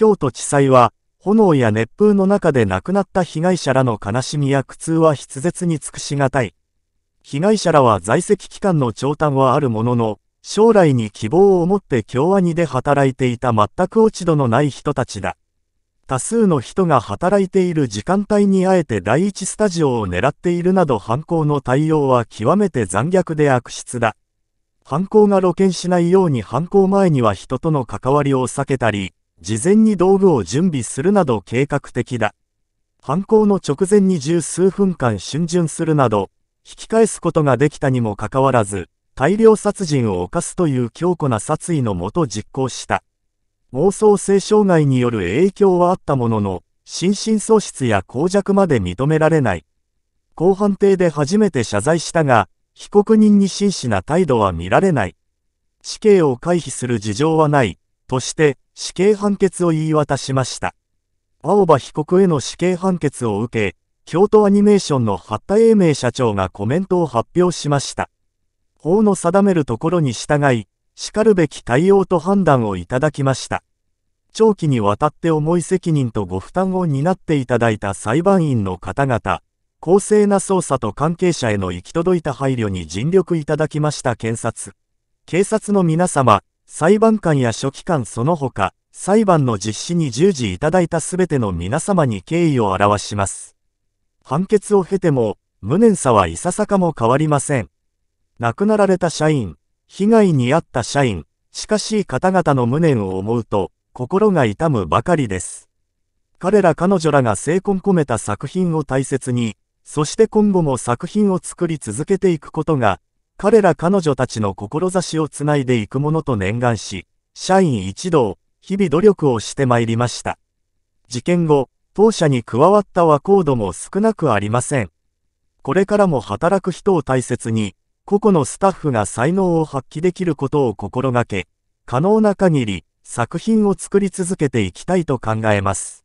京都地裁は、炎や熱風の中で亡くなった被害者らの悲しみや苦痛は筆舌に尽くしがたい。被害者らは在籍期間の長短はあるものの、将来に希望を持って京アニで働いていた全く落ち度のない人たちだ。多数の人が働いている時間帯にあえて第一スタジオを狙っているなど犯行の対応は極めて残虐で悪質だ。犯行が露見しないように犯行前には人との関わりを避けたり、事前に道具を準備するなど計画的だ。犯行の直前に十数分間逡巡するなど、引き返すことができたにもかかわらず、大量殺人を犯すという強固な殺意のもと実行した。妄想性障害による影響はあったものの、心神喪失や膠弱まで認められない。公判廷で初めて謝罪したが、被告人に真摯な態度は見られない。死刑を回避する事情はない、として、死刑判決を言い渡しました。青葉被告への死刑判決を受け、京都アニメーションの八田英明社長がコメントを発表しました。法の定めるところに従い、かるべき対応と判断をいただきました。長期にわたって重い責任とご負担を担っていただいた裁判員の方々、公正な捜査と関係者への行き届いた配慮に尽力いただきました検察。警察の皆様、裁判官や書記官その他、裁判の実施に従事いただいたすべての皆様に敬意を表します。判決を経ても、無念さはいささかも変わりません。亡くなられた社員、被害に遭った社員、近しい方々の無念を思うと、心が痛むばかりです。彼ら彼女らが精魂込めた作品を大切に、そして今後も作品を作り続けていくことが、彼ら彼女たちの志をつないでいくものと念願し、社員一同、日々努力をしてまいりました。事件後、当社に加わった和コ度も少なくありません。これからも働く人を大切に、個々のスタッフが才能を発揮できることを心がけ、可能な限り作品を作り続けていきたいと考えます。